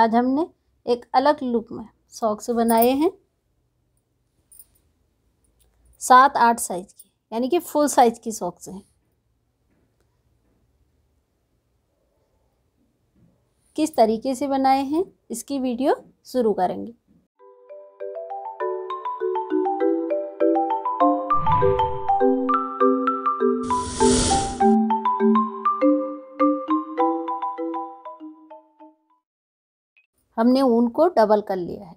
आज हमने एक अलग लुक में सॉक्स बनाए हैं सात आठ साइज की यानी कि फुल साइज की सॉक्स हैं किस तरीके से बनाए हैं इसकी वीडियो शुरू करेंगे हमने ऊन को डबल कर लिया है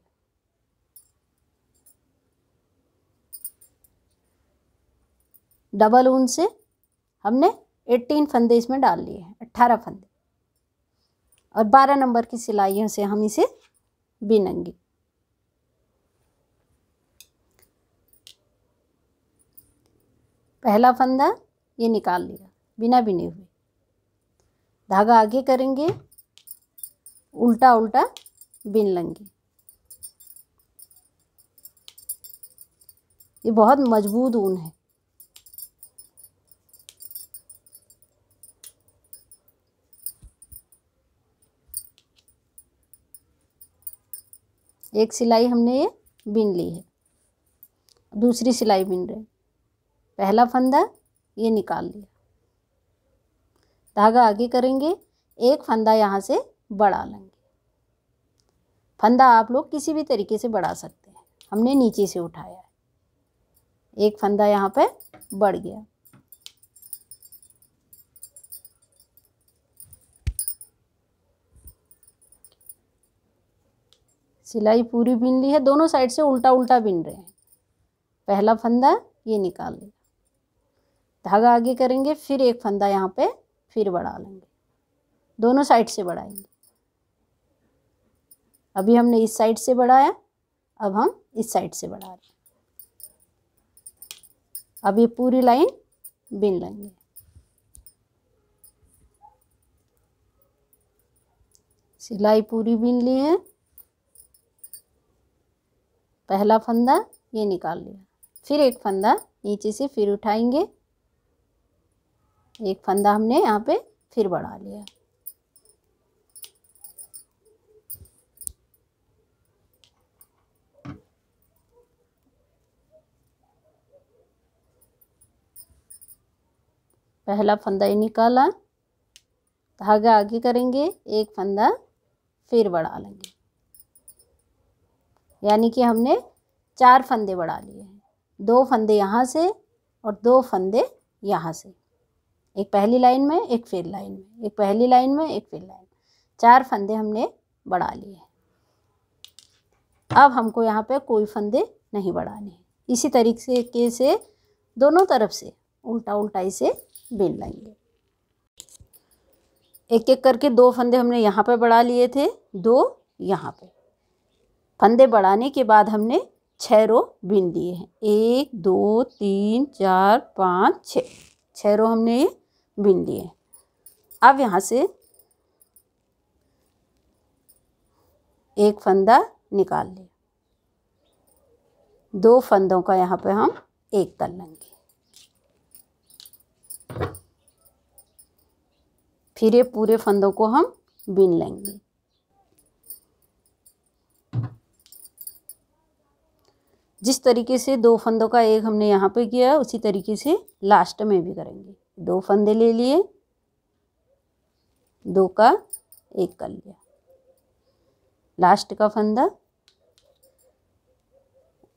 डबल ऊन से हमने 18 फंदे इसमें डाल लिए हैं अट्ठारह फंदे और 12 नंबर की सिलाइयों से हम इसे बिनेंगे पहला फंदा ये निकाल लिया बिना बिने हुए धागा आगे करेंगे उल्टा उल्टा बिन लेंगे ये बहुत मजबूत ऊन है एक सिलाई हमने ये बिन ली है दूसरी सिलाई बिन रहे पहला फंदा ये निकाल लिया धागा आगे करेंगे एक फंदा यहाँ से बढ़ा लेंगे फंदा आप लोग किसी भी तरीके से बढ़ा सकते हैं हमने नीचे से उठाया है एक फंदा यहाँ पे बढ़ गया सिलाई पूरी बिन ली है दोनों साइड से उल्टा उल्टा बिन रहे हैं पहला फंदा ये निकाल लिया धागा आगे करेंगे फिर एक फंदा यहाँ पे फिर बढ़ा लेंगे दोनों साइड से बढ़ाएंगे अभी हमने इस साइड से बढ़ाया अब हम इस साइड से बढ़ा रहे अब ये पूरी लाइन बिन लेंगे सिलाई पूरी बिन ली है पहला फंदा ये निकाल लिया फिर एक फंदा नीचे से फिर उठाएंगे एक फंदा हमने यहाँ पे फिर बढ़ा लिया पहला फंदा ही निकाला धागा आगे करेंगे एक फंदा फिर बढ़ा लेंगे यानी कि हमने चार फंदे बढ़ा लिए हैं दो फंदे यहाँ से और दो फंदे यहाँ से एक पहली लाइन में एक फिर लाइन में एक पहली लाइन में एक फिर लाइन चार फंदे हमने बढ़ा लिए हैं अब हमको यहाँ पे कोई फंदे नहीं बढ़ाने इसी तरीके से दोनों तरफ से उल्टा उल्टा इसे बेल लाएंगे एक एक करके दो फंदे हमने यहाँ पर बढ़ा लिए थे दो यहाँ पे फंदे बढ़ाने के बाद हमने छः रो बिन दिए हैं एक दो तीन चार पाँच छः छः रो हमने ये बिन लिए अब यहाँ से एक फंदा निकाल लिया दो फंदों का यहाँ पे हम एक तल लेंगे फिर ये पूरे फंदों को हम बीन लेंगे जिस तरीके से दो फंदों का एक हमने यहाँ पे किया उसी तरीके से लास्ट में भी करेंगे दो फंदे ले लिए दो का एक कर लिया लास्ट का फंदा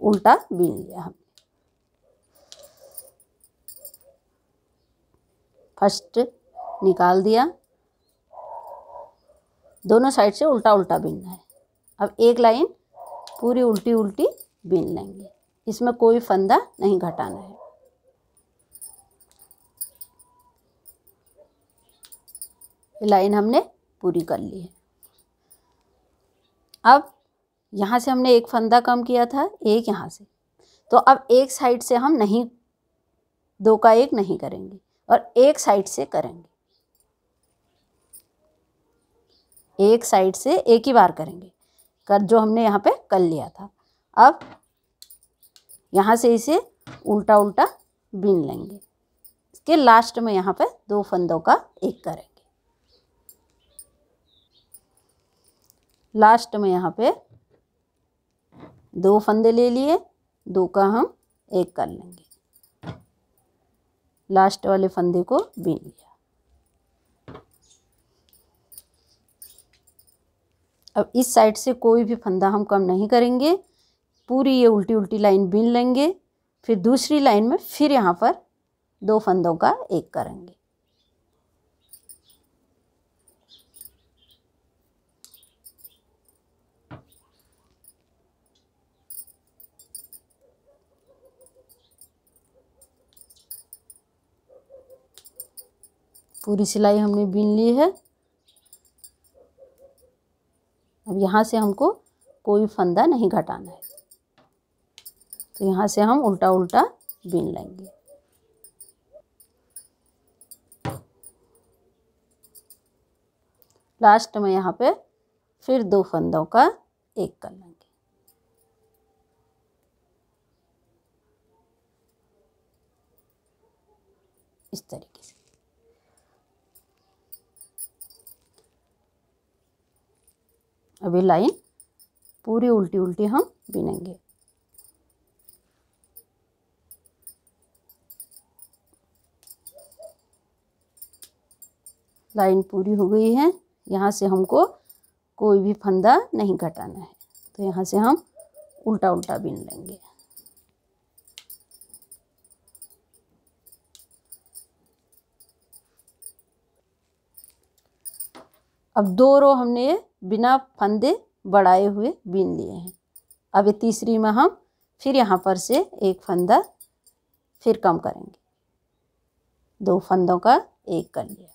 उल्टा बीन लिया हम फर्स्ट निकाल दिया दोनों साइड से उल्टा उल्टा बिनना है अब एक लाइन पूरी उल्टी उल्टी बीन लेंगे इसमें कोई फंदा नहीं घटाना है लाइन हमने पूरी कर ली है अब यहाँ से हमने एक फंदा कम किया था एक यहाँ से तो अब एक साइड से हम नहीं दो का एक नहीं करेंगे और एक साइड से करेंगे एक साइड से एक ही बार करेंगे कर जो हमने यहाँ पे कर लिया था अब यहाँ से इसे उल्टा उल्टा बीन लेंगे इसके लास्ट में यहाँ पे दो फंदों का एक करेंगे लास्ट में यहाँ पे दो फंदे ले लिए दो का हम एक कर लेंगे लास्ट वाले फंदे को बीन लिया अब इस साइड से कोई भी फंदा हम कम नहीं करेंगे पूरी ये उल्टी उल्टी लाइन बीन लेंगे फिर दूसरी लाइन में फिर यहाँ पर दो फंदों का एक करेंगे पूरी सिलाई हमने बीन ली है अब यहाँ से हमको कोई फंदा नहीं घटाना है तो यहाँ से हम उल्टा उल्टा बीन लेंगे लास्ट में यहाँ पे फिर दो फंदों का एक कर लेंगे इस तरीके से अभी लाइन पूरी उल्टी उल्टी हम बिनेंगे लाइन पूरी हो गई है यहाँ से हमको कोई भी फंदा नहीं घटाना है तो यहाँ से हम उल्टा उल्टा बिन लेंगे अब दो रो हमने बिना फंदे बढ़ाए हुए बीन लिए हैं अब ये तीसरी में हम फिर यहाँ पर से एक फंदा फिर कम करेंगे दो फंदों का एक कर लिया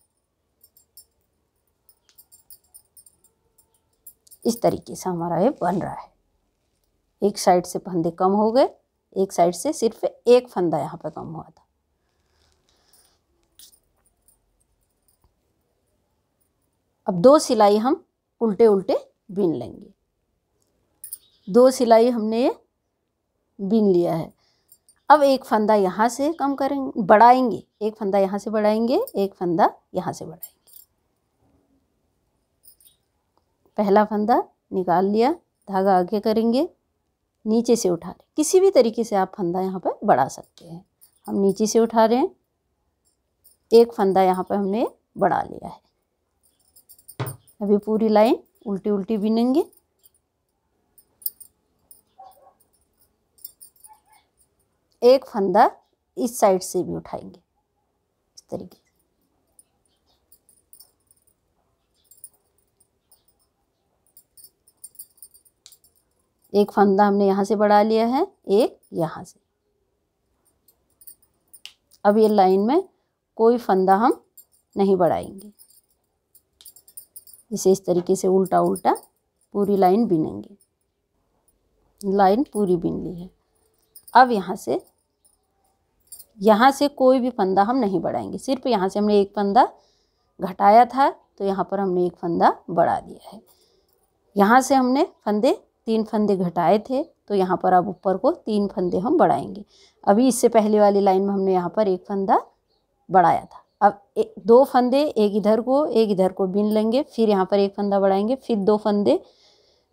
इस तरीके से हमारा ये बन रहा है एक साइड से फंदे कम हो गए एक साइड से सिर्फ एक फंदा यहाँ पर कम हुआ था अब दो सिलाई हम उल्टे उल्टे बीन लेंगे दो सिलाई हमने ये बीन लिया है अब एक फंदा यहाँ से कम करेंगे बढ़ाएंगे एक फंदा यहाँ से बढ़ाएंगे एक फंदा यहाँ से बढ़ाएंगे पहला फंदा निकाल लिया धागा आगे करेंगे नीचे से उठा रहे किसी भी तरीके से आप फंदा यहाँ पर बढ़ा सकते हैं हम नीचे से उठा रहे हैं एक फंदा यहाँ पर हमने बढ़ा लिया है अभी पूरी लाइन उल्टी उल्टी बिनेंगे एक फंदा इस साइड से भी उठाएंगे इस तरीके से एक फंदा हमने यहाँ से बढ़ा लिया है एक यहाँ से अब ये लाइन में कोई फंदा हम नहीं बढ़ाएंगे इसे इस तरीके से उल्टा उल्टा पूरी लाइन बिनेंगे लाइन पूरी बिन ली है अब यहाँ से यहाँ से कोई भी फंदा हम नहीं बढ़ाएंगे सिर्फ यहाँ से हमने एक फंदा घटाया था तो यहाँ पर हमने एक फंदा बढ़ा दिया है यहाँ से हमने फंदे तीन फंदे घटाए थे तो यहाँ पर अब ऊपर को तीन फंदे हम बढ़ाएंगे अभी इससे पहले वाली लाइन में हमने यहाँ पर एक फंदा बढ़ाया था अब एक दो फंदे एक इधर को एक इधर को बिन लेंगे फिर यहाँ पर एक फंदा बढ़ाएंगे फिर दो फंदे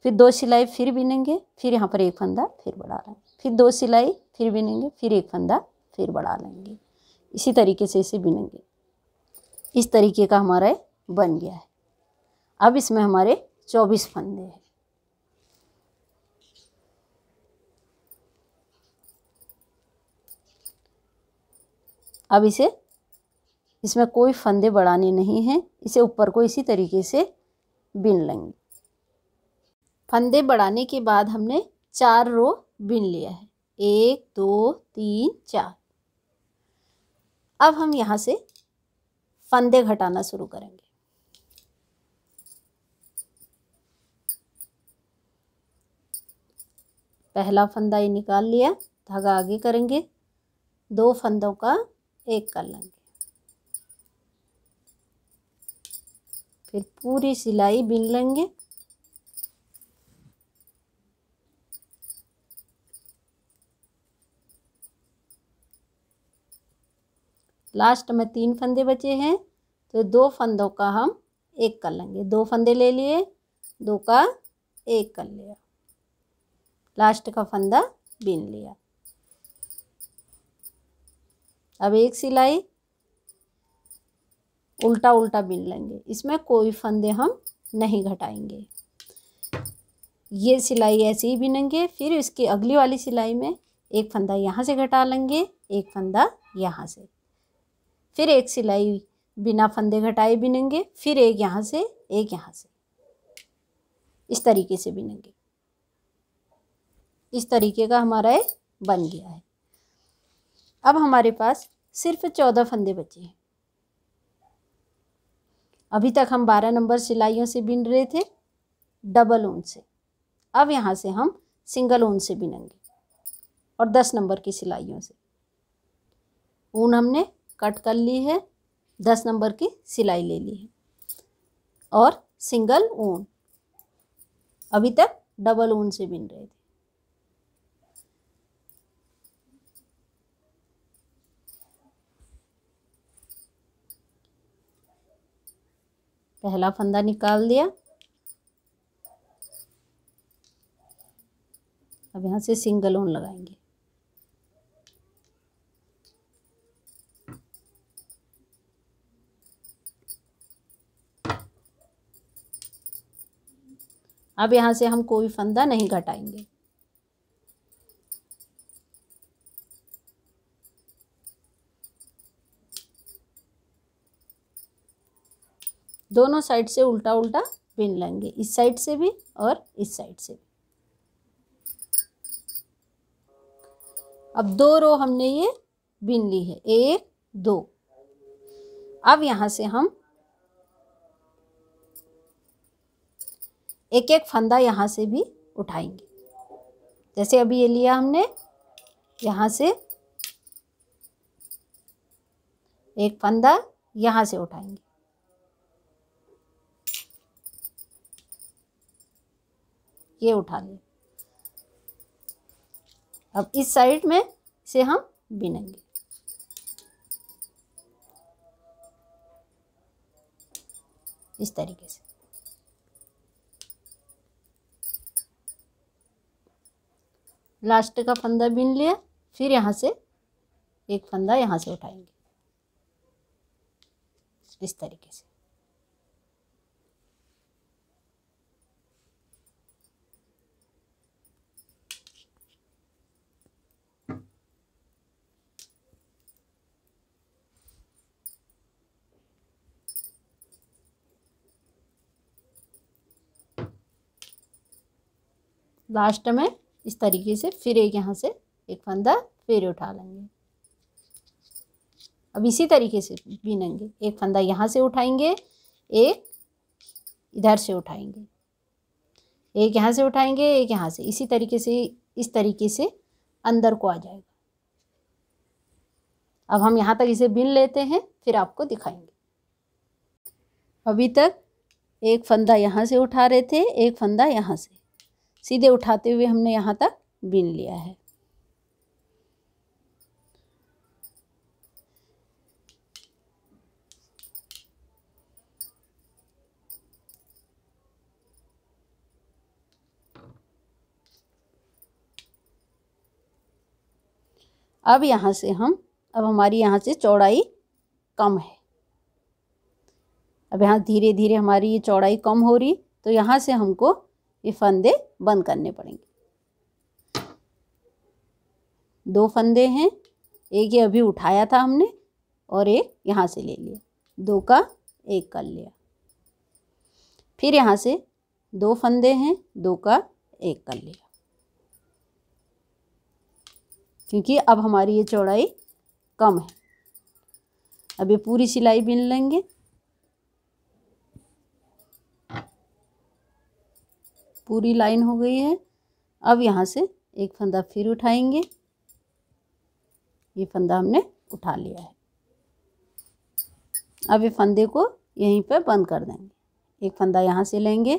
फिर दो सिलाई फिर बिनेंगे फिर यहाँ पर एक फंदा फिर बढ़ा लेंगे फिर दो सिलाई फिर बिनेंगे फिर एक फंदा फिर बढ़ा लेंगे इसी तरीके से इसे बिनेंगे इस तरीके का हमारा बन गया है अब इसमें हमारे चौबीस फंदे हैं अब इसे इसमें कोई फंदे बढ़ाने नहीं हैं इसे ऊपर को इसी तरीके से बिन लेंगे फंदे बढ़ाने के बाद हमने चार रो बिन लिया है एक दो तीन चार अब हम यहाँ से फंदे घटाना शुरू करेंगे पहला फंदा ये निकाल लिया धागा आगे करेंगे दो फंदों का एक कर लेंगे फिर पूरी सिलाई बिन लेंगे लास्ट में तीन फंदे बचे हैं तो दो फंदों का हम एक कर लेंगे दो फंदे ले लिए दो का एक कर लिया लास्ट का फंदा बिन लिया अब एक सिलाई उल्टा उल्टा बिन लेंगे इसमें कोई फंदे हम नहीं घटाएंगे ये सिलाई ऐसे ही बिनेंगे फिर इसकी अगली वाली सिलाई में एक फंदा यहाँ से घटा लेंगे एक फंदा यहाँ से फिर एक सिलाई बिना फंदे घटाए बिनेंगे फिर एक यहाँ से एक यहाँ से इस तरीके से बिनेंगे इस तरीके का हमारा ये बन गया है अब हमारे पास सिर्फ चौदह फंदे बचे हैं अभी तक हम बारह नंबर सिलाइयों से बिन रहे थे डबल ऊन से अब यहाँ से हम सिंगल ऊन से बिनेंगे और दस नंबर की सिलाइयों से ऊन हमने कट कर ली है दस नंबर की सिलाई ले ली है और सिंगल ऊन अभी तक डबल ऊन से बिन रहे थे पहला फंदा निकाल दिया अब यहाँ से सिंगल ओन लगाएंगे अब यहाँ से हम कोई फंदा नहीं घटाएंगे दोनों साइड से उल्टा उल्टा बिन लेंगे इस साइड से भी और इस साइड से भी अब दो रो हमने ये बिन ली है एक दो अब यहाँ से हम एक एक फंदा यहाँ से भी उठाएंगे जैसे अभी ये लिया हमने यहाँ से एक फंदा यहाँ से उठाएंगे ये उठा लें अब इस साइड में से हम बिनेंगे इस तरीके से लास्ट का फंदा बिन लिया फिर यहाँ से एक फंदा यहाँ से उठाएंगे इस तरीके से लास्ट में इस तरीके से फिर एक यहाँ से एक फंदा फिर उठा लेंगे अब इसी तरीके से बीनेंगे एक फंदा यहाँ से उठाएंगे एक इधर से उठाएंगे एक यहाँ से उठाएंगे एक यहाँ से इसी तरीके से इस तरीके से अंदर को आ जाएगा अब हम यहाँ तक इसे बीन लेते हैं फिर आपको दिखाएंगे अभी तक एक फंदा यहाँ से उठा रहे थे एक फंदा यहाँ से सीधे उठाते हुए हमने यहाँ तक बीन लिया है अब यहाँ से हम अब हमारी यहाँ से चौड़ाई कम है अब यहाँ धीरे धीरे हमारी ये चौड़ाई कम हो रही तो यहाँ से हमको ये फंदे बंद करने पड़ेंगे दो फंदे हैं एक ये अभी उठाया था हमने और एक यहाँ से ले लिया दो का एक कर लिया फिर यहाँ से दो फंदे हैं दो का एक कर लिया क्योंकि अब हमारी ये चौड़ाई कम है अभी पूरी सिलाई बिन लेंगे पूरी लाइन हो गई है अब यहाँ से एक फंदा फिर उठाएंगे ये फंदा हमने उठा लिया है अब ये फंदे को यहीं पर बंद कर देंगे एक फंदा यहाँ से लेंगे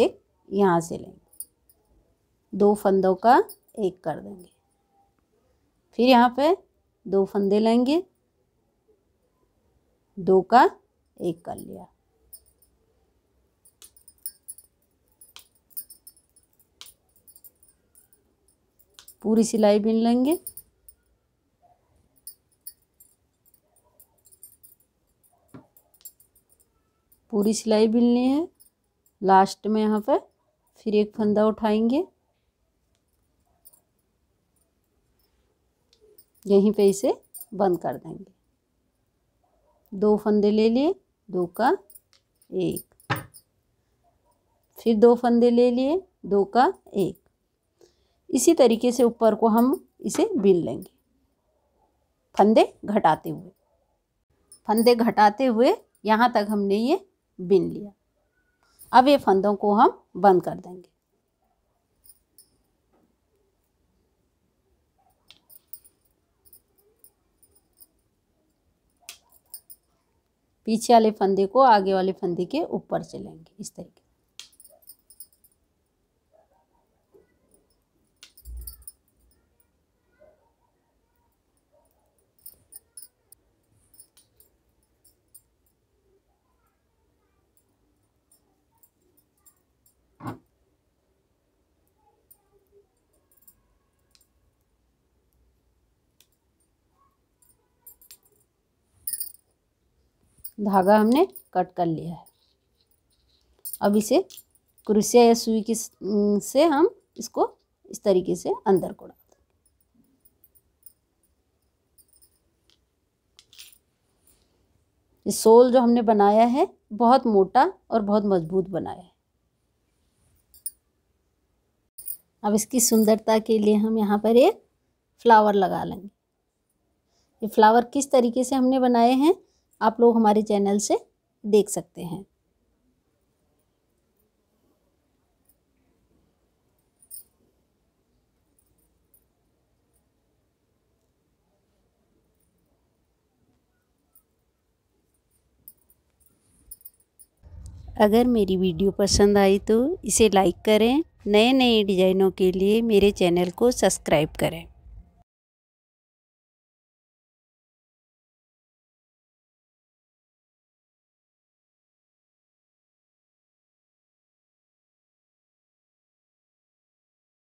एक यहाँ से लेंगे दो फंदों का एक कर देंगे फिर यहाँ पे दो फंदे लेंगे दो का एक कर लिया पूरी सिलाई बिन लेंगे पूरी सिलाई बिननी है लास्ट में यहाँ पर फिर एक फंदा उठाएंगे यहीं पे इसे बंद कर देंगे दो फंदे ले लिए दो का एक फिर दो फंदे ले लिए दो का एक इसी तरीके से ऊपर को हम इसे बिन लेंगे फंदे घटाते हुए फंदे घटाते हुए यहाँ तक हमने ये बिन लिया अब ये फंदों को हम बंद कर देंगे पीछे वाले फंदे को आगे वाले फंदे के ऊपर चलेंगे इस तरीके धागा हमने कट कर लिया है अब इसे क्रुसिया या सुई की से हम इसको इस तरीके से अंदर को डाल ये सोल जो हमने बनाया है बहुत मोटा और बहुत मजबूत बनाया है अब इसकी सुंदरता के लिए हम यहाँ पर एक फ्लावर लगा लेंगे ये फ्लावर किस तरीके से हमने बनाए हैं आप लोग हमारे चैनल से देख सकते हैं अगर मेरी वीडियो पसंद आई तो इसे लाइक करें नए नए डिज़ाइनों के लिए मेरे चैनल को सब्सक्राइब करें